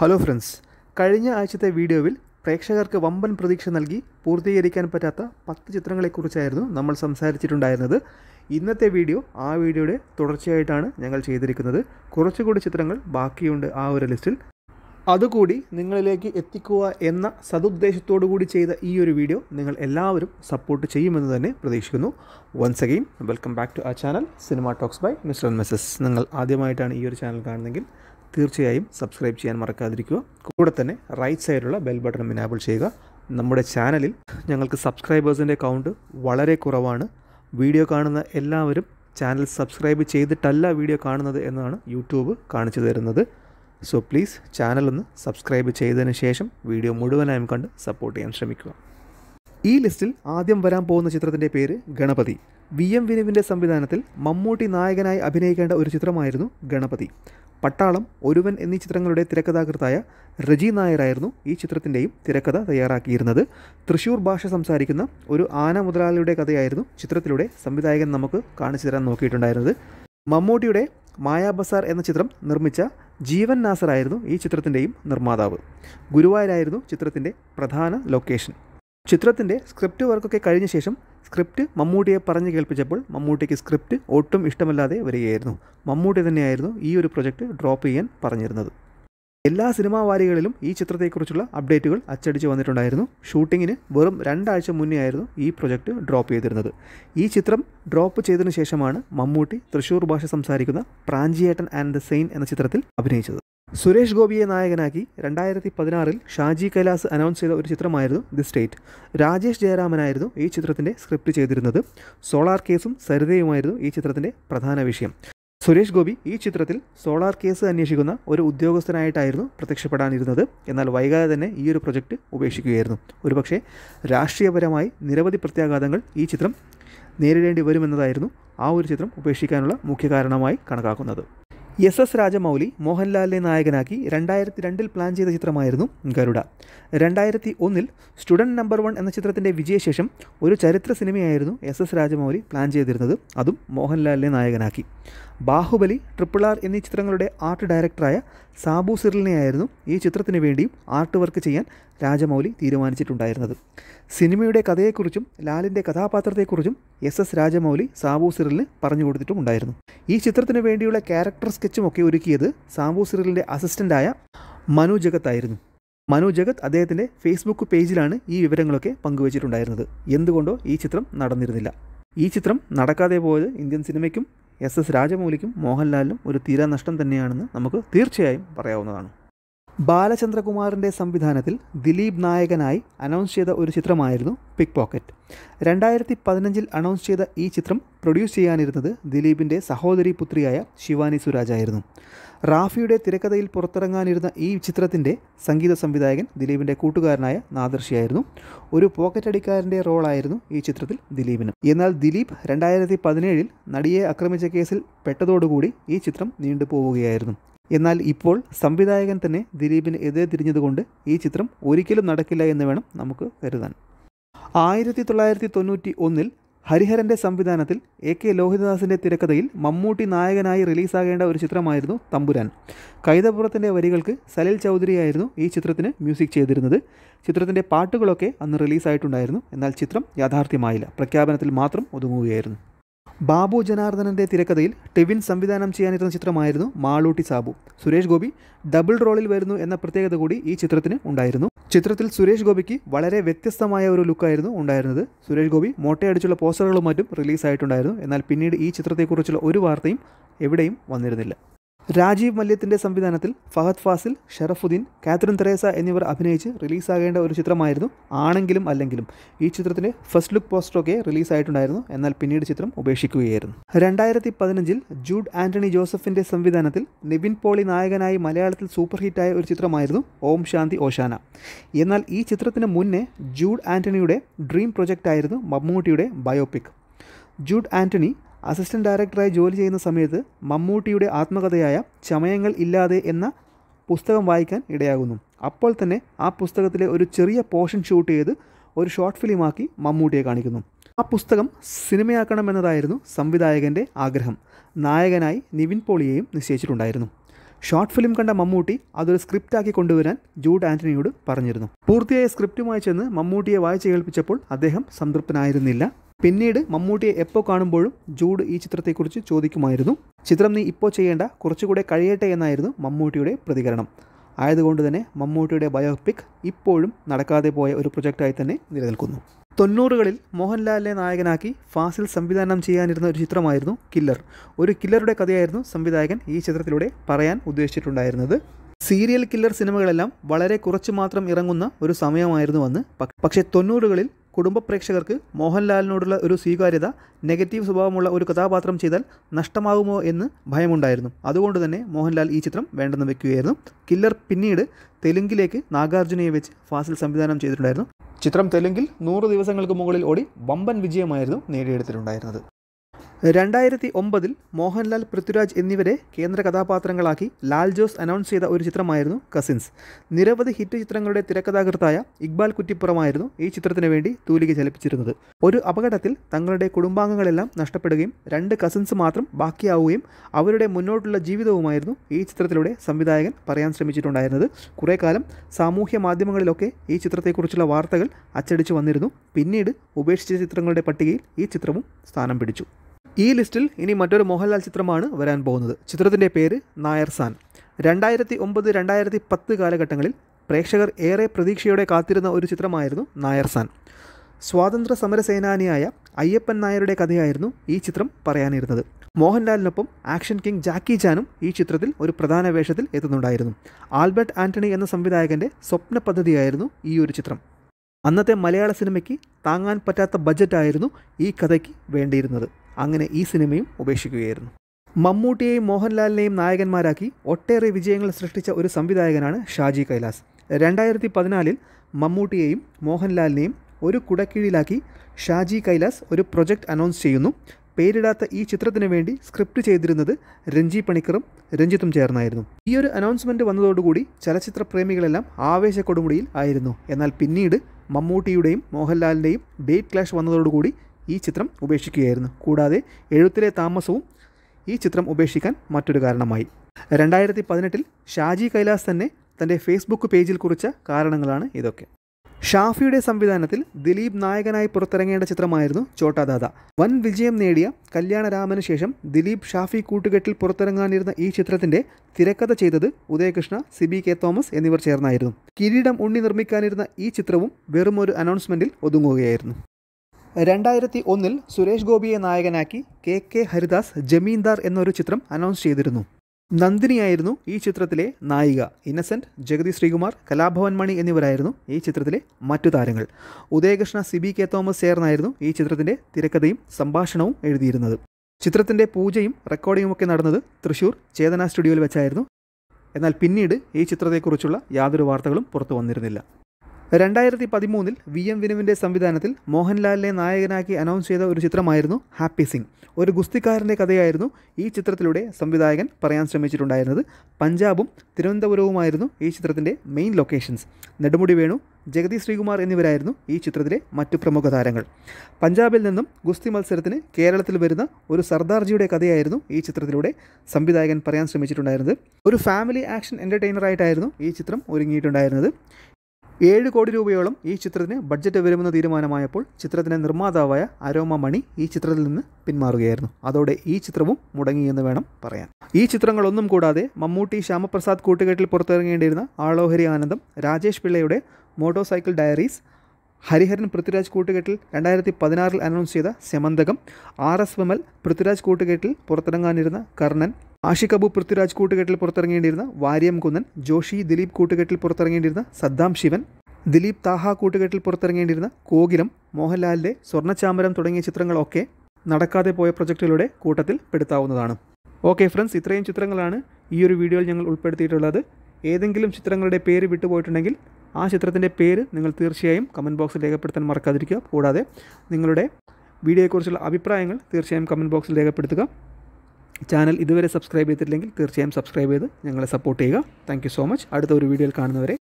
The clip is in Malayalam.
ഹലോ ഫ്രണ്ട്സ് കഴിഞ്ഞ ആഴ്ചത്തെ വീഡിയോയിൽ പ്രേക്ഷകർക്ക് വമ്പൻ പ്രതീക്ഷ നൽകി പൂർത്തീകരിക്കാൻ പറ്റാത്ത പത്ത് ചിത്രങ്ങളെക്കുറിച്ചായിരുന്നു നമ്മൾ സംസാരിച്ചിട്ടുണ്ടായിരുന്നത് ഇന്നത്തെ വീഡിയോ ആ വീഡിയോയുടെ തുടർച്ചയായിട്ടാണ് ഞങ്ങൾ ചെയ്തിരിക്കുന്നത് കുറച്ചുകൂടി ചിത്രങ്ങൾ ബാക്കിയുണ്ട് ആ ഒരു ലിസ്റ്റിൽ അതുകൂടി നിങ്ങളിലേക്ക് എത്തിക്കുക എന്ന സതുദ്ദേശത്തോടു കൂടി ചെയ്ത ഈ ഒരു വീഡിയോ നിങ്ങൾ എല്ലാവരും സപ്പോർട്ട് ചെയ്യുമെന്ന് തന്നെ പ്രതീക്ഷിക്കുന്നു once again welcome back to ആ channel cinema talks by mister and missus നിങ്ങൾ ആദ്യമായിട്ടാണ് ഈ ഒരു ചാനൽ കാണുന്നതെങ്കിൽ തീർച്ചയായും സബ്സ്ക്രൈബ് ചെയ്യാൻ മറക്കാതിരിക്കുക കൂടെ തന്നെ റൈറ്റ് സൈഡിലുള്ള ബെൽ ബട്ടൺ ഇനാബിൾ ചെയ്യുക നമ്മുടെ ചാനലിൽ ഞങ്ങൾക്ക് സബ്സ്ക്രൈബേഴ്സിൻ്റെ കൗണ്ട് വളരെ കുറവാണ് വീഡിയോ കാണുന്ന എല്ലാവരും ചാനൽ സബ്സ്ക്രൈബ് ചെയ്തിട്ടല്ല വീഡിയോ കാണുന്നത് എന്നാണ് യൂട്യൂബ് കാണിച്ചു തരുന്നത് സോ പ്ലീസ് ചാനലൊന്ന് സബ്സ്ക്രൈബ് ചെയ്തതിന് ശേഷം വീഡിയോ മുഴുവനായും കണ്ട് സപ്പോർട്ട് ചെയ്യാൻ ശ്രമിക്കുക ഈ ലിസ്റ്റിൽ ആദ്യം വരാൻ പോകുന്ന ചിത്രത്തിൻ്റെ പേര് ഗണപതി വി എം വിനുവിൻ്റെ സംവിധാനത്തിൽ മമ്മൂട്ടി നായകനായി അഭിനയിക്കേണ്ട ഒരു ചിത്രമായിരുന്നു ഗണപതി പട്ടാളം ഒരുവൻ എന്നീ ചിത്രങ്ങളുടെ തിരക്കഥാകൃത്തായ റജി നായരായിരുന്നു ഈ ചിത്രത്തിൻ്റെയും തിരക്കഥ തയ്യാറാക്കിയിരുന്നത് തൃശ്ശൂർ ഭാഷ സംസാരിക്കുന്ന ഒരു ആന മുതലാളിയുടെ കഥയായിരുന്നു ചിത്രത്തിലൂടെ സംവിധായകൻ നമുക്ക് കാണിച്ചു തരാൻ നോക്കിയിട്ടുണ്ടായിരുന്നത് മമ്മൂട്ടിയുടെ മായാബസാർ എന്ന ചിത്രം നിർമ്മിച്ച ജീവൻ നാസറായിരുന്നു ഈ ചിത്രത്തിൻ്റെയും നിർമ്മാതാവ് ഗുരുവായൂരായിരുന്നു ചിത്രത്തിൻ്റെ പ്രധാന ലൊക്കേഷൻ ചിത്രത്തിൻ്റെ സ്ക്രിപ്റ്റ് വർക്കൊക്കെ കഴിഞ്ഞ ശേഷം സ്ക്രിപ്റ്റ് മമ്മൂട്ടിയെ പറഞ്ഞു കേൾപ്പിച്ചപ്പോൾ മമ്മൂട്ടിക്ക് സ്ക്രിപ്റ്റ് ഒട്ടും ഇഷ്ടമല്ലാതെ വരികയായിരുന്നു മമ്മൂട്ടി തന്നെയായിരുന്നു ഈ ഒരു പ്രൊജക്റ്റ് ഡ്രോപ്പ് ചെയ്യാൻ പറഞ്ഞിരുന്നത് എല്ലാ സിനിമാ വാരികളിലും ഈ ചിത്രത്തെക്കുറിച്ചുള്ള അപ്ഡേറ്റുകൾ അച്ചടിച്ച് വന്നിട്ടുണ്ടായിരുന്നു ഷൂട്ടിങ്ങിന് വെറും രണ്ടാഴ്ച മുന്നേ ആയിരുന്നു ഈ പ്രൊജക്റ്റ് ഡ്രോപ്പ് ചെയ്തിരുന്നത് ഈ ചിത്രം ഡ്രോപ്പ് ചെയ്തതിനു ശേഷമാണ് മമ്മൂട്ടി തൃശ്ശൂർ ഭാഷ സംസാരിക്കുന്ന പ്രാഞ്ചിയേട്ടൻ ആൻഡ് ദ സെയിൻ എന്ന ചിത്രത്തിൽ അഭിനയിച്ചത് സുരേഷ് ഗോപിയെ നായകനാക്കി രണ്ടായിരത്തി പതിനാറിൽ ഷാജി കൈലാസ് അനൗൺസ് ചെയ്ത ഒരു ചിത്രമായിരുന്നു ദി സ്റ്റേറ്റ് രാജേഷ് ജയരാമനായിരുന്നു ഈ ചിത്രത്തിൻ്റെ സ്ക്രിപ്റ്റ് ചെയ്തിരുന്നത് സോളാർ കേസും സരിതയുമായിരുന്നു ഈ ചിത്രത്തിൻ്റെ പ്രധാന വിഷയം സുരേഷ് ഗോപി ഈ ചിത്രത്തിൽ സോളാർ കേസ് അന്വേഷിക്കുന്ന ഒരു ഉദ്യോഗസ്ഥനായിട്ടായിരുന്നു പ്രത്യക്ഷപ്പെടാനിരുന്നത് എന്നാൽ വൈകാതെ തന്നെ ഈ ഒരു പ്രൊജക്റ്റ് ഉപേക്ഷിക്കുകയായിരുന്നു ഒരുപക്ഷെ രാഷ്ട്രീയപരമായി നിരവധി പ്രത്യാഘാതങ്ങൾ ഈ ചിത്രം നേരിടേണ്ടി വരുമെന്നതായിരുന്നു ആ ഒരു ചിത്രം ഉപേക്ഷിക്കാനുള്ള മുഖ്യ കാരണമായി കണക്കാക്കുന്നത് എസ് എസ് രാജമൗലി മോഹൻലാലിനെ നായകനാക്കി രണ്ടായിരത്തി രണ്ടിൽ പ്ലാൻ ചെയ്ത ചിത്രമായിരുന്നു ഗരുഡ രണ്ടായിരത്തി ഒന്നിൽ സ്റ്റുഡൻറ്റ് നമ്പർ വൺ എന്ന ചിത്രത്തിൻ്റെ വിജയശേഷം ഒരു ചരിത്ര സിനിമയായിരുന്നു എസ് എസ് രാജമൗലി പ്ലാൻ ചെയ്തിരുന്നത് അതും മോഹൻലാലിനെ നായകനാക്കി ബാഹുബലി ട്രിപ്പിൾ ആർ എന്നീ ചിത്രങ്ങളുടെ ആർട്ട് ഡയറക്ടറായ സാബു സിറിലിനെയായിരുന്നു ഈ ചിത്രത്തിന് വേണ്ടിയും ആർട്ട് വർക്ക് ചെയ്യാൻ രാജമൗലി തീരുമാനിച്ചിട്ടുണ്ടായിരുന്നത് സിനിമയുടെ കഥയെക്കുറിച്ചും ലാലിൻ്റെ കഥാപാത്രത്തെക്കുറിച്ചും എസ് എസ് രാജമൗലി സാബു സിറിലിന് പറഞ്ഞു കൊടുത്തിട്ടുമുണ്ടായിരുന്നു ഈ ചിത്രത്തിന് വേണ്ടിയുള്ള ക്യാരക്ടർ സ്കെച്ചുമൊക്കെ ഒരുക്കിയത് സാബു സിറിലിൻ്റെ അസിസ്റ്റൻ്റായ മനു ജഗത്തായിരുന്നു മനു ജഗത് അദ്ദേഹത്തിൻ്റെ ഫേസ്ബുക്ക് പേജിലാണ് ഈ വിവരങ്ങളൊക്കെ പങ്കുവച്ചിട്ടുണ്ടായിരുന്നത് എന്തുകൊണ്ടോ ഈ ചിത്രം നടന്നിരുന്നില്ല ഈ ചിത്രം നടക്കാതെ പോയത് ഇന്ത്യൻ സിനിമയ്ക്കും എസ് എസ് രാജമൗലിക്കും മോഹൻലാലിനും ഒരു തീരാനഷ്ടം തന്നെയാണെന്ന് നമുക്ക് തീർച്ചയായും പറയാവുന്നതാണ് ബാലചന്ദ്രകുമാറിൻ്റെ സംവിധാനത്തിൽ ദിലീപ് നായകനായി അനൗൺസ് ചെയ്ത ഒരു ചിത്രമായിരുന്നു പിക് പോക്കറ്റ് രണ്ടായിരത്തി പതിനഞ്ചിൽ അനൗൺസ് ചെയ്ത ഈ ചിത്രം പ്രൊഡ്യൂസ് ചെയ്യാനിരുന്നത് ദിലീപിൻ്റെ സഹോദരി പുത്രിയായ ശിവാനി സുരാജ് ആയിരുന്നു റാഫിയുടെ തിരക്കഥയിൽ പുറത്തിറങ്ങാനിരുന്ന ഈ ചിത്രത്തിൻ്റെ സംഗീത സംവിധായകൻ ദിലീപിൻ്റെ കൂട്ടുകാരനായ നാദർഷിയായിരുന്നു ഒരു പോക്കറ്റ് അടിക്കാരൻ്റെ റോളായിരുന്നു ഈ ചിത്രത്തിൽ ദിലീപിന് എന്നാൽ ദിലീപ് രണ്ടായിരത്തി പതിനേഴിൽ നടിയെ ആക്രമിച്ച കേസിൽ പെട്ടതോടുകൂടി ഈ ചിത്രം നീണ്ടുപോവുകയായിരുന്നു എന്നാൽ ഇപ്പോൾ സംവിധായകൻ തന്നെ ദിലീപിന് എതിരെ തിരിഞ്ഞതുകൊണ്ട് ഈ ചിത്രം ഒരിക്കലും നടക്കില്ല എന്ന് വേണം നമുക്ക് കരുതാൻ ആയിരത്തി തൊള്ളായിരത്തി തൊണ്ണൂറ്റി ഒന്നിൽ ഹരിഹരൻ്റെ സംവിധാനത്തിൽ എ കെ ലോഹിതദാസിൻ്റെ തിരക്കഥയിൽ മമ്മൂട്ടി നായകനായി റിലീസാകേണ്ട ഒരു ചിത്രമായിരുന്നു തമ്പുരാൻ കൈതപുറത്തിൻ്റെ വരികൾക്ക് സലിൽ ചൗധരിയായിരുന്നു ഈ ചിത്രത്തിന് മ്യൂസിക് ചെയ്തിരുന്നത് ചിത്രത്തിൻ്റെ പാട്ടുകളൊക്കെ അന്ന് റിലീസായിട്ടുണ്ടായിരുന്നു എന്നാൽ ചിത്രം യാഥാർത്ഥ്യമായില്ല പ്രഖ്യാപനത്തിൽ മാത്രം ഒതുങ്ങുകയായിരുന്നു ബാബു ജനാർദ്ദനൻ്റെ തിരക്കഥയിൽ ടെവിൻ സംവിധാനം ചെയ്യാനിരുന്ന ചിത്രമായിരുന്നു മാളൂട്ടി സാബു സുരേഷ് ഗോപി ഡബിൾ റോളിൽ വരുന്നു എന്ന പ്രത്യേകത കൂടി ഈ ചിത്രത്തിന് ഉണ്ടായിരുന്നു ചിത്രത്തിൽ സുരേഷ് ഗോപിക്ക് വളരെ വ്യത്യസ്തമായ ഒരു ലുക്കായിരുന്നു ഉണ്ടായിരുന്നത് സുരേഷ് ഗോപി മോട്ടയടിച്ചുള്ള പോസ്റ്ററുകളും മറ്റും റിലീസായിട്ടുണ്ടായിരുന്നു എന്നാൽ പിന്നീട് ഈ ചിത്രത്തെക്കുറിച്ചുള്ള ഒരു വാർത്തയും എവിടെയും വന്നിരുന്നില്ല രാജീവ് മല്യത്തിൻ്റെ സംവിധാനത്തിൽ ഫഹദ് ഫാസിൽ ഷറഫുദ്ദീൻ കാത്രിൻ തെരേസ എന്നിവർ അഭിനയിച്ച് റിലീസാകേണ്ട ഒരു ചിത്രമായിരുന്നു ആണെങ്കിലും അല്ലെങ്കിലും ഈ ചിത്രത്തിൻ്റെ ഫസ്റ്റ് ലുക്ക് പോസ്റ്ററൊക്കെ റിലീസായിട്ടുണ്ടായിരുന്നു എന്നാൽ പിന്നീട് ചിത്രം ഉപേക്ഷിക്കുകയായിരുന്നു രണ്ടായിരത്തി പതിനഞ്ചിൽ ജൂഡ് ആന്റണി ജോസഫിൻ്റെ സംവിധാനത്തിൽ നിവിൻ പോളി നായകനായി മലയാളത്തിൽ സൂപ്പർ ഹിറ്റായ ഒരു ചിത്രമായിരുന്നു ഓം ശാന്തി ഓശാന എന്നാൽ ഈ ചിത്രത്തിന് മുന്നേ ജൂഡ് ആന്റണിയുടെ ഡ്രീം പ്രൊജക്റ്റായിരുന്നു മമ്മൂട്ടിയുടെ ബയോപിക് ജൂഡ് ആന്റണി അസിസ്റ്റന്റ് ഡയറക്ടറായി ജോലി ചെയ്യുന്ന സമയത്ത് മമ്മൂട്ടിയുടെ ആത്മകഥയായ ചമയങ്ങൾ ഇല്ലാതെ എന്ന പുസ്തകം വായിക്കാൻ ഇടയാകുന്നു അപ്പോൾ തന്നെ ആ പുസ്തകത്തിലെ ഒരു ചെറിയ പോർഷൻ ഷൂട്ട് ചെയ്ത് ഒരു ഷോർട്ട് ഫിലിമാക്കി മമ്മൂട്ടിയെ കാണിക്കുന്നു ആ പുസ്തകം സിനിമയാക്കണമെന്നതായിരുന്നു സംവിധായകൻ്റെ ആഗ്രഹം നായകനായി നിവിൻ പോളിയെയും നിശ്ചയിച്ചിട്ടുണ്ടായിരുന്നു ഷോർട്ട് ഫിലിം കണ്ട മമ്മൂട്ടി അതൊരു സ്ക്രിപ്റ്റാക്കി കൊണ്ടുവരാൻ ജൂഡ് ആൻ്റണിയോട് പറഞ്ഞിരുന്നു പൂർത്തിയായ സ്ക്രിപ്റ്റുമായി ചെന്ന് മമ്മൂട്ടിയെ വായിച്ചു കേൾപ്പിച്ചപ്പോൾ അദ്ദേഹം സംതൃപ്തനായിരുന്നില്ല പിന്നീട് മമ്മൂട്ടിയെ എപ്പോൾ കാണുമ്പോഴും ജൂഡ് ഈ ചിത്രത്തെക്കുറിച്ച് ചോദിക്കുമായിരുന്നു ചിത്രം നീ ഇപ്പോൾ ചെയ്യേണ്ട കുറച്ചുകൂടെ കഴിയട്ടെ എന്നായിരുന്നു മമ്മൂട്ടിയുടെ പ്രതികരണം ആയതുകൊണ്ട് തന്നെ മമ്മൂട്ടിയുടെ ബയോപിക് ഇപ്പോഴും നടക്കാതെ പോയ ഒരു പ്രൊജക്റ്റായി തന്നെ നിലനിൽക്കുന്നു തൊണ്ണൂറുകളിൽ മോഹൻലാലിനെ നായകനാക്കി ഫാസിൽ സംവിധാനം ചെയ്യാനിരുന്ന ഒരു ചിത്രമായിരുന്നു കില്ലർ ഒരു കില്ലറുടെ കഥയായിരുന്നു സംവിധായകൻ ഈ ചിത്രത്തിലൂടെ പറയാൻ ഉദ്ദേശിച്ചിട്ടുണ്ടായിരുന്നത് സീരിയൽ കില്ലർ സിനിമകളെല്ലാം വളരെ കുറച്ച് മാത്രം ഇറങ്ങുന്ന ഒരു സമയമായിരുന്നു അന്ന് പക്ഷേ തൊണ്ണൂറുകളിൽ കുടുംബ പ്രേക്ഷകർക്ക് മോഹൻലാലിനോടുള്ള ഒരു സ്വീകാര്യത നെഗറ്റീവ് സ്വഭാവമുള്ള ഒരു കഥാപാത്രം ചെയ്താൽ നഷ്ടമാകുമോ എന്ന് ഭയമുണ്ടായിരുന്നു അതുകൊണ്ട് തന്നെ മോഹൻലാൽ ഈ ചിത്രം വേണ്ടെന്ന് വെക്കുകയായിരുന്നു കില്ലർ പിന്നീട് തെലുങ്കിലേക്ക് നാഗാർജുനയെ വെച്ച് ഫാസിൽ സംവിധാനം ചെയ്തിട്ടുണ്ടായിരുന്നു ചിത്രം തെലുങ്കിൽ നൂറ് ദിവസങ്ങൾക്ക് മുകളിൽ ഓടി വമ്പൻ വിജയമായിരുന്നു നേടിയെടുത്തിട്ടുണ്ടായിരുന്നത് രണ്ടായിരത്തി ഒമ്പതിൽ മോഹൻലാൽ പൃഥ്വിരാജ് എന്നിവരെ കേന്ദ്ര കഥാപാത്രങ്ങളാക്കി ലാൽ ജോസ് അനൗൺസ് ചെയ്ത ഒരു ചിത്രമായിരുന്നു കസിൻസ് നിരവധി ഹിറ്റ് ചിത്രങ്ങളുടെ തിരക്കഥാകൃത്തായ ഇക്ബാൽ കുറ്റിപ്പുറമായിരുന്നു ഈ ചിത്രത്തിന് വേണ്ടി തൂലിക ചലിപ്പിച്ചിരുന്നത് ഒരു അപകടത്തിൽ തങ്ങളുടെ കുടുംബാംഗങ്ങളെല്ലാം നഷ്ടപ്പെടുകയും രണ്ട് കസിൻസ് മാത്രം ബാക്കിയാവുകയും അവരുടെ മുന്നോട്ടുള്ള ജീവിതവുമായിരുന്നു ഈ ചിത്രത്തിലൂടെ സംവിധായകൻ പറയാൻ ശ്രമിച്ചിട്ടുണ്ടായിരുന്നത് കുറേ കാലം സാമൂഹ്യ മാധ്യമങ്ങളിലൊക്കെ ഈ ചിത്രത്തെക്കുറിച്ചുള്ള വാർത്തകൾ അച്ചടിച്ചു വന്നിരുന്നു പിന്നീട് ഉപേക്ഷിച്ച ചിത്രങ്ങളുടെ പട്ടികയിൽ ഈ ചിത്രവും സ്ഥാനം പിടിച്ചു ഈ ലിസ്റ്റിൽ ഇനി മറ്റൊരു മോഹൻലാൽ ചിത്രമാണ് വരാൻ പോകുന്നത് ചിത്രത്തിൻ്റെ പേര് നായർസാൻ രണ്ടായിരത്തി ഒമ്പത് രണ്ടായിരത്തി പത്ത് കാലഘട്ടങ്ങളിൽ പ്രേക്ഷകർ ഏറെ പ്രതീക്ഷയോടെ കാത്തിരുന്ന ഒരു ചിത്രമായിരുന്നു നായർസാൻ സ്വാതന്ത്ര്യ സമരസേനാനിയായ അയ്യപ്പൻ നായരുടെ കഥയായിരുന്നു ഈ ചിത്രം പറയാനിരുന്നത് മോഹൻലാലിനൊപ്പം ആക്ഷൻ കിങ് ജാക്കി ചാനും ഈ ചിത്രത്തിൽ ഒരു പ്രധാന വേഷത്തിൽ എത്തുന്നുണ്ടായിരുന്നു ആൽബർട്ട് ആൻ്റണി എന്ന സംവിധായകൻ്റെ സ്വപ്ന പദ്ധതിയായിരുന്നു ഈ ഒരു ചിത്രം അന്നത്തെ മലയാള സിനിമയ്ക്ക് താങ്ങാൻ പറ്റാത്ത ബജറ്റായിരുന്നു ഈ കഥയ്ക്ക് വേണ്ടിയിരുന്നത് അങ്ങനെ ഈ സിനിമയും ഉപേക്ഷിക്കുകയായിരുന്നു മമ്മൂട്ടിയെയും മോഹൻലാലിനെയും നായകന്മാരാക്കി ഒട്ടേറെ വിജയങ്ങൾ സൃഷ്ടിച്ച ഒരു സംവിധായകനാണ് ഷാജി കൈലാസ് രണ്ടായിരത്തി പതിനാലിൽ മമ്മൂട്ടിയെയും മോഹൻലാലിനെയും ഒരു കുടക്കീഴിലാക്കി ഷാജി കൈലാസ് ഒരു പ്രൊജക്റ്റ് അനൗൺസ് ചെയ്യുന്നു പേരിടാത്ത ഈ ചിത്രത്തിന് വേണ്ടി സ്ക്രിപ്റ്റ് ചെയ്തിരുന്നത് രഞ്ജി പണിക്കറും രഞ്ജിത്തും ചേർന്നായിരുന്നു ഈ ഒരു അനൗൺസ്മെൻ്റ് വന്നതോടുകൂടി ചലച്ചിത്ര പ്രേമികളെല്ലാം ആവേശക്കൊടുമുടിയിൽ ആയിരുന്നു എന്നാൽ പിന്നീട് മമ്മൂട്ടിയുടെയും മോഹൻലാലിൻ്റെയും ഡേറ്റ് ക്ലാഷ് വന്നതോടുകൂടി ഈ ചിത്രം ഉപേക്ഷിക്കുകയായിരുന്നു കൂടാതെ എഴുത്തിലെ താമസവും ഈ ചിത്രം ഉപേക്ഷിക്കാൻ മറ്റൊരു കാരണമായി രണ്ടായിരത്തി പതിനെട്ടിൽ ഷാജി കൈലാസ് തന്നെ തൻ്റെ ഫേസ്ബുക്ക് പേജിൽ കുറിച്ച കാരണങ്ങളാണ് ഇതൊക്കെ ഷാഫിയുടെ സംവിധാനത്തിൽ ദിലീപ് നായകനായി പുറത്തിറങ്ങേണ്ട ചിത്രമായിരുന്നു ചോട്ടാദാദ വൻ വിജയം നേടിയ കല്യാണരാമന് ശേഷം ദിലീപ് ഷാഫി കൂട്ടുകെട്ടിൽ പുറത്തിറങ്ങാനിരുന്ന ഈ ചിത്രത്തിന്റെ തിരക്കഥ ചെയ്തത് ഉദയകൃഷ്ണ സിബി കെ തോമസ് എന്നിവർ ചേർന്നായിരുന്നു കിരീടം ഉണ്ണി നിർമ്മിക്കാനിരുന്ന ഈ ചിത്രവും വെറുമൊരു അനൗൺസ്മെന്റിൽ ഒതുങ്ങുകയായിരുന്നു രണ്ടായിരത്തി ഒന്നിൽ സുരേഷ് ഗോപിയെ നായകനാക്കി കെ കെ ഹരിദാസ് ജമീന്ദാർ എന്നൊരു ചിത്രം അനൗൺസ് ചെയ്തിരുന്നു നന്ദിനിയായിരുന്നു ഈ ചിത്രത്തിലെ നായിക ഇന്നസെൻറ്റ് ജഗതി ശ്രീകുമാർ കലാഭവൻ മണി എന്നിവരായിരുന്നു ഈ ചിത്രത്തിലെ മറ്റു താരങ്ങൾ ഉദയകൃഷ്ണ സിബി കെ തോമസ് ചേർന്നായിരുന്നു ഈ ചിത്രത്തിൻ്റെ തിരക്കഥയും സംഭാഷണവും എഴുതിയിരുന്നത് ചിത്രത്തിൻ്റെ പൂജയും റെക്കോർഡിങ്ങും ഒക്കെ നടന്നത് തൃശൂർ ചേതന സ്റ്റുഡിയോയിൽ വെച്ചായിരുന്നു എന്നാൽ പിന്നീട് ഈ ചിത്രത്തെക്കുറിച്ചുള്ള യാതൊരു വാർത്തകളും പുറത്തു വന്നിരുന്നില്ല രണ്ടായിരത്തി പതിമൂന്നിൽ വി എം വിനുവിൻ്റെ സംവിധാനത്തിൽ മോഹൻലാലിനെ നായകനാക്കി അനൗൺസ് ചെയ്ത ഒരു ചിത്രമായിരുന്നു ഹാപ്പി സിംഗ് ഒരു ഗുസ്തിക്കാരൻ്റെ കഥയായിരുന്നു ഈ ചിത്രത്തിലൂടെ സംവിധായകൻ പറയാൻ ശ്രമിച്ചിട്ടുണ്ടായിരുന്നത് പഞ്ചാബും തിരുവനന്തപുരവുമായിരുന്നു ഈ ചിത്രത്തിൻ്റെ മെയിൻ ലൊക്കേഷൻസ് നെടുമുടി വേണു ജഗതി ശ്രീകുമാർ എന്നിവരായിരുന്നു ഈ ചിത്രത്തിലെ മറ്റു പ്രമുഖ താരങ്ങൾ പഞ്ചാബിൽ നിന്നും ഗുസ്തി മത്സരത്തിന് കേരളത്തിൽ വരുന്ന ഒരു സർദാർജിയുടെ കഥയായിരുന്നു ഈ ചിത്രത്തിലൂടെ സംവിധായകൻ പറയാൻ ശ്രമിച്ചിട്ടുണ്ടായിരുന്നത് ഒരു ഫാമിലി ആക്ഷൻ എൻ്റർടൈനറായിട്ടായിരുന്നു ഈ ചിത്രം ഒരുങ്ങിയിട്ടുണ്ടായിരുന്നത് ഏഴ് കോടി രൂപയോളം ഈ ചിത്രത്തിന് ബഡ്ജറ്റ് വരുമെന്ന തീരുമാനമായപ്പോൾ ചിത്രത്തിൻ്റെ നിർമ്മാതാവായ അരോമ മണി ഈ ചിത്രത്തിൽ നിന്ന് പിന്മാറുകയായിരുന്നു അതോടെ ഈ ചിത്രവും മുടങ്ങി എന്ന് വേണം പറയാൻ ഈ ചിത്രങ്ങളൊന്നും കൂടാതെ മമ്മൂട്ടി ശ്യാമപ്രസാദ് കൂട്ടുകെട്ടിൽ പുറത്തിറങ്ങേണ്ടിയിരുന്ന ആളോഹരി ആനന്ദം രാജേഷ് പിള്ളയുടെ motorcycle diaries Hariharan Prithviraj കൂട്ടുകെട്ടിൽ രണ്ടായിരത്തി പതിനാറിൽ അനൗൺസ് ചെയ്ത സെമന്തകം ആർ എസ് വിമൽ പൃഥ്വിരാജ് കൂട്ടുകെട്ടിൽ പുറത്തിറങ്ങാനിരുന്ന കർണൻ ആഷിഖ് അബു പൃഥ്വിരാജ് കൂട്ടുകെട്ടിൽ പുറത്തിറങ്ങേണ്ടിയിരുന്ന വാര്യം കുന്നൻ ജോഷി ദിലീപ് കൂട്ടുകെട്ടിൽ പുറത്തിറങ്ങേണ്ടിയിരുന്ന സദ്ദാം ശിവൻ ദിലീപ് താഹ കൂട്ടുകെട്ടിൽ പുറത്തിറങ്ങേണ്ടിയിരുന്ന കോകിലം മോഹൻലാലിൻ്റെ സ്വർണ്ണചാമരം തുടങ്ങിയ ചിത്രങ്ങളൊക്കെ നടക്കാതെ പോയ പ്രൊജക്റ്റുകളുടെ കൂട്ടത്തിൽ പെടുത്താവുന്നതാണ് ഓക്കെ ഫ്രണ്ട്സ് ഇത്രയും ചിത്രങ്ങളാണ് ഈ ഒരു വീഡിയോയിൽ ഞങ്ങൾ ഉൾപ്പെടുത്തിയിട്ടുള്ളത് ഏതെങ്കിലും ചിത്രങ്ങളുടെ പേര് വിട്ടുപോയിട്ടുണ്ടെങ്കിൽ ആ ചിത്രത്തിൻ്റെ പേര് നിങ്ങൾ തീർച്ചയായും കമൻറ്റ് ബോക്സിൽ രേഖപ്പെടുത്താൻ മറക്കാതിരിക്കുക കൂടാതെ നിങ്ങളുടെ വീഡിയോയെക്കുറിച്ചുള്ള അഭിപ്രായങ്ങൾ തീർച്ചയായും കമൻറ്റ് ബോക്സിൽ രേഖപ്പെടുത്തുക ചാനൽ ഇതുവരെ സബ്സ്ക്രൈബ് ചെയ്തിട്ടില്ലെങ്കിൽ തീർച്ചയായും സബ്സ്ക്രൈബ് ചെയ്ത് ഞങ്ങളെ സപ്പോർട്ട് ചെയ്യുക താങ്ക് സോ മച്ച് അടുത്ത ഒരു വീഡിയോയിൽ കാണുന്നവരെ